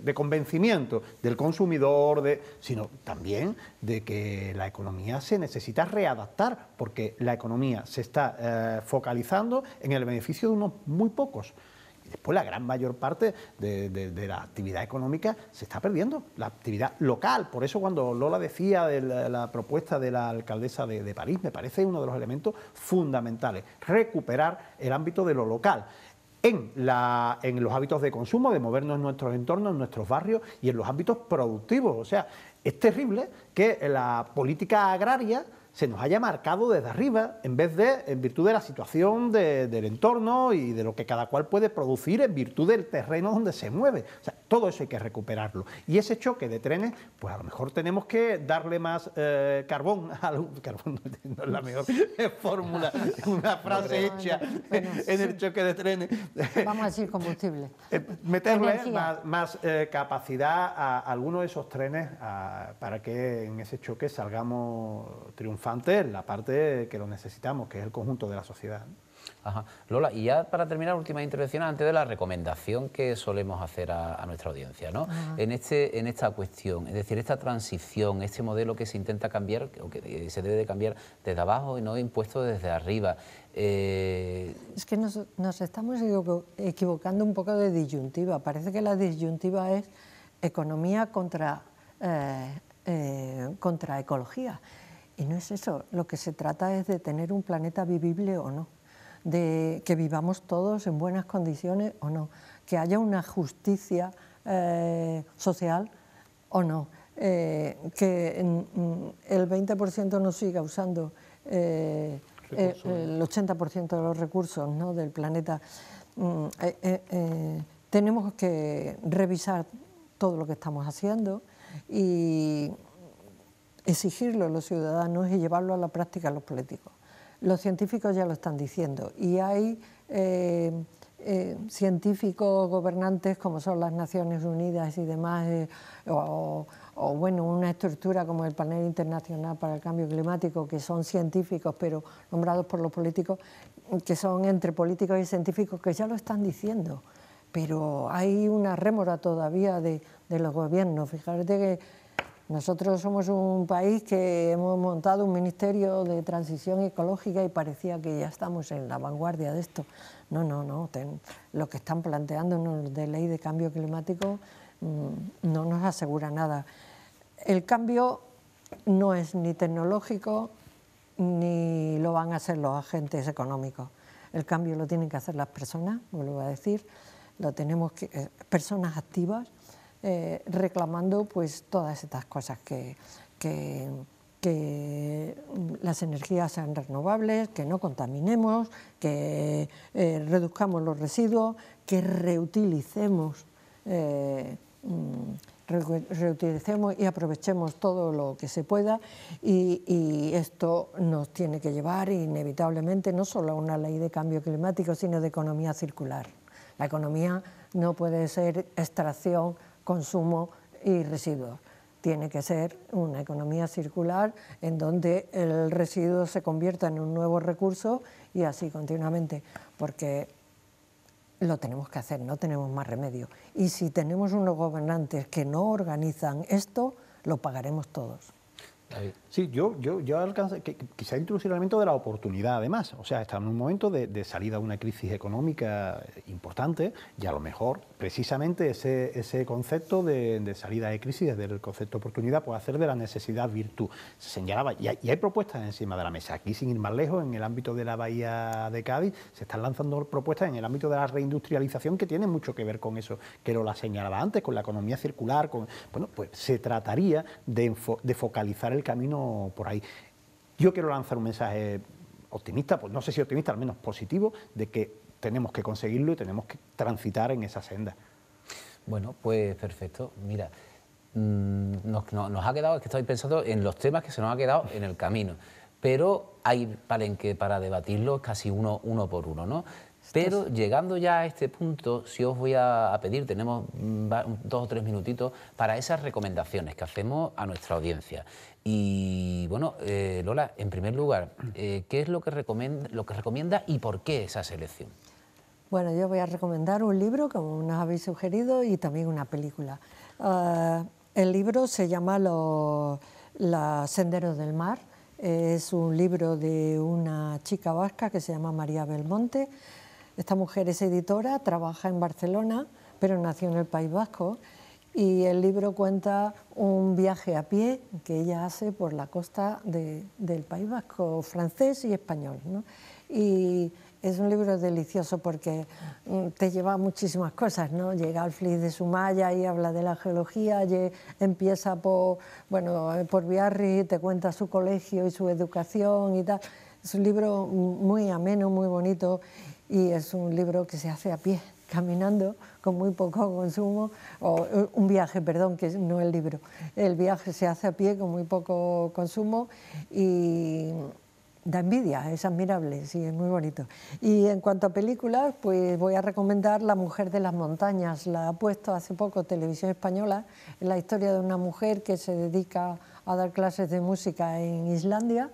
de, convencimiento del consumidor, sino también de que la economía se necesita readaptar, porque la economía se está eh, focalizando en el beneficio de unos muy pocos. Y después la gran mayor parte de, la actividad económica se está perdiendo, la actividad local. Por eso cuando Lola decía de la, propuesta de la alcaldesa de, París, me parece uno de los elementos fundamentales, recuperar el ámbito de lo local. En, en, los hábitos de consumo, de movernos en nuestros entornos, en nuestros barrios y en los ámbitos productivos. O sea, es terrible que la política agraria se nos haya marcado desde arriba, en vez de, en virtud de la situación del entorno y de lo que cada cual puede producir en virtud del terreno donde se mueve. Todo eso hay que recuperarlo. Y ese choque de trenes, pues a lo mejor tenemos que darle más eh, carbón carbón. No es la mejor fórmula, una frase hecha en el choque de trenes. Vamos a decir combustible. Eh, meterle más, eh, capacidad a alguno de esos trenes para que en ese choque salgamos triunfantes en la parte que lo necesitamos, que es el conjunto de la sociedad. Lola, y ya para terminar, última intervención antes de la recomendación que solemos hacer a, nuestra audiencia, ¿no? En, este, en esta cuestión, es decir, esta transición, este modelo que se intenta cambiar, o que eh, se debe de cambiar desde abajo y no impuesto desde arriba. Eh, es que nos, estamos equivocando un poco de disyuntiva. Parece que la disyuntiva es economía contra, eh, contra ecología. Y no es eso, lo que se trata es de tener un planeta vivible o no de que vivamos todos en buenas condiciones o no, que haya una justicia eh, social o no, eh, que mm, mm, el 20% no siga usando eh, el 80% de los recursos del planeta. Mm, tenemos que revisar todo lo que estamos haciendo y exigirlo a los ciudadanos y llevarlo a la práctica a los políticos los científicos ya lo están diciendo y hay eh, eh, científicos gobernantes como son las Naciones Unidas y demás, eh, o, bueno, una estructura como el Panel Internacional para el Cambio Climático, que son científicos pero nombrados por los políticos, que son entre políticos y científicos, que ya lo están diciendo. Pero hay una rémora todavía de, de los gobiernos. Fíjate que nosotros somos un país que hemos montado un ministerio de transición ecológica y parecía que ya estamos en la vanguardia de esto. No, no, no. lo que están planteándonos de ley de cambio climático mm, no nos asegura nada. El cambio no es ni tecnológico ni lo van a hacer los agentes económicos. El cambio lo tienen que hacer las personas, vuelvo a decir. Lo tenemos que, eh, personas activas eh, reclamando pues todas estas cosas que, las energías sean renovables, que no contaminemos, que eh, reduzcamos los residuos, que reutilicemos. Eh, mm, reutilicemos y aprovechemos todo lo que se pueda y, y, esto nos tiene que llevar inevitablemente no solo a una ley de cambio climático, sino de economía circular. La economía no puede ser extracción consumo y residuos. Tiene que ser una economía circular en donde el residuo se convierta en un nuevo recurso y así continuamente, porque lo tenemos que hacer, no tenemos más remedio. Y si tenemos unos gobernantes que no organizan esto, lo pagaremos todos. Sí, yo, yo, yo que, quizá introducir el elemento de la oportunidad, además. O sea, estamos en un momento de, salida de una crisis económica importante y a lo mejor precisamente ese, concepto de, salida de crisis, del concepto de oportunidad, puede hacer de la necesidad virtud. Se señalaba, y hay, propuestas encima de la mesa. Aquí, sin ir más lejos, en el ámbito de la Bahía de Cádiz, se están lanzando propuestas en el ámbito de la reindustrialización que tienen mucho que ver con eso que lo la señalaba antes, con la economía circular. con Bueno, pues se trataría de, de focalizar el el camino por ahí. Yo quiero lanzar un mensaje optimista, pues no sé si optimista, al menos positivo, de que tenemos que conseguirlo y tenemos que transitar en esa senda. Bueno, pues perfecto. Mira, mm, nos, ha quedado, es que estoy pensando en los temas que se nos ha quedado en el camino, pero hay palenque para debatirlo... casi uno, uno por uno, ¿no? Pero llegando ya a este punto, ...si os voy a pedir, tenemos mm, dos o tres minutitos para esas recomendaciones que hacemos a nuestra audiencia. Y bueno, eh, Lola, en primer lugar, eh, ¿qué es lo que, recomienda, lo que recomienda y por qué esa selección? Bueno, yo voy a recomendar un libro, como nos habéis sugerido, y también una película. Ah, el libro se llama Los Senderos del Mar. Es un libro de una chica vasca que se llama María Belmonte esta mujer es editora, trabaja en Barcelona, pero nació en el País Vasco y el libro cuenta un viaje a pie que ella hace por la costa del País Vasco, francés y español. ¿no? Y es un libro delicioso porque mm, te lleva muchísimas cosas, ¿no? Llega al flis de Sumaya y habla de la geología, y empieza por, bueno, eh, por Biarritz, te cuenta su colegio y su educación y tal. Es un libro mm, muy ameno, muy bonito y es un libro que se hace a pie, caminando, con muy poco consumo, o eh, un viaje, perdón, que no el libro. El viaje se hace a pie con muy poco consumo y da envidia, es admirable, sí, es muy bonito. Y en cuanto a películas, pues voy a recomendar La mujer de las montañas, la ha puesto hace poco Televisión Española, la historia de una mujer que se dedica a dar clases de música en Islandia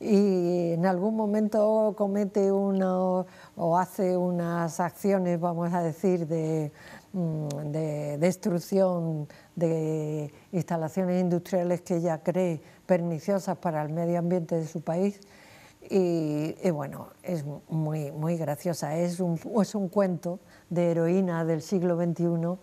y en algún momento comete o hace unas acciones, vamos a decir, mm, de, destrucción de instalaciones industriales que ella cree perniciosas para el medio ambiente de su país. Y, bueno, es muy, muy graciosa, es un, es un cuento de heroína del siglo XXI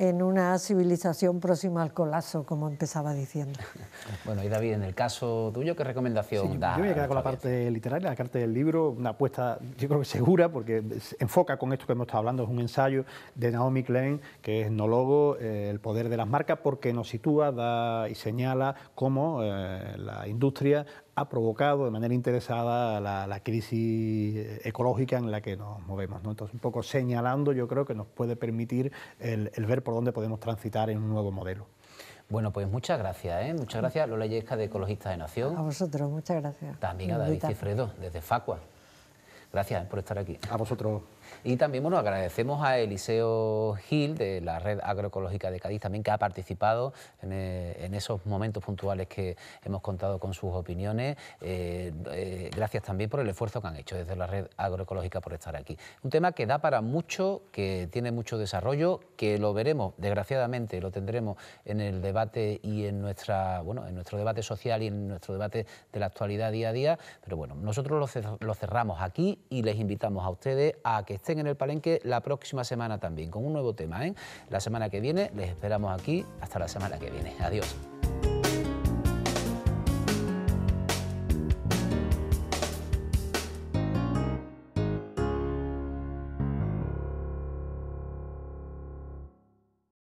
en una civilización próxima al colapso, como empezaba diciendo. Bueno, y David, en el caso tuyo, ¿qué recomendación da? Yo voy a con la parte literaria, la parte del libro, una apuesta, yo creo que segura, porque enfoca con esto que hemos estado hablando, es un ensayo de Naomi Klein, que es no lobo, eh, El poder de las marcas, porque nos sitúa, da y señala cómo eh, la industria ha provocado de manera interesada la, crisis eh, ecológica en la que nos movemos. Entonces, un poco señalando, yo creo que nos puede permitir el, ver por dónde podemos transitar en un nuevo modelo. Bueno, pues muchas gracias, ¿eh? muchas gracias Lola Yesca de Ecologistas de Nación. A vosotros, muchas gracias. También a David Cifredo, desde Facua. Gracias por estar aquí. A vosotros. Y también bueno, agradecemos a Eliseo Gil de la Red Agroecológica de Cádiz también que ha participado en, eh, esos momentos puntuales que hemos contado con sus opiniones. Eh, eh, gracias también por el esfuerzo que han hecho desde la Red Agroecológica por estar aquí. Un tema que da para mucho, que tiene mucho desarrollo, que lo veremos, desgraciadamente, lo tendremos en el debate y en nuestra, bueno, en nuestro debate social y en nuestro debate de la actualidad día a día. Pero bueno, nosotros lo, lo cerramos aquí y les invitamos a ustedes a que estén en el Palenque la próxima semana también, con un nuevo tema. ¿eh? La semana que viene les esperamos aquí. Hasta la semana que viene. Adiós.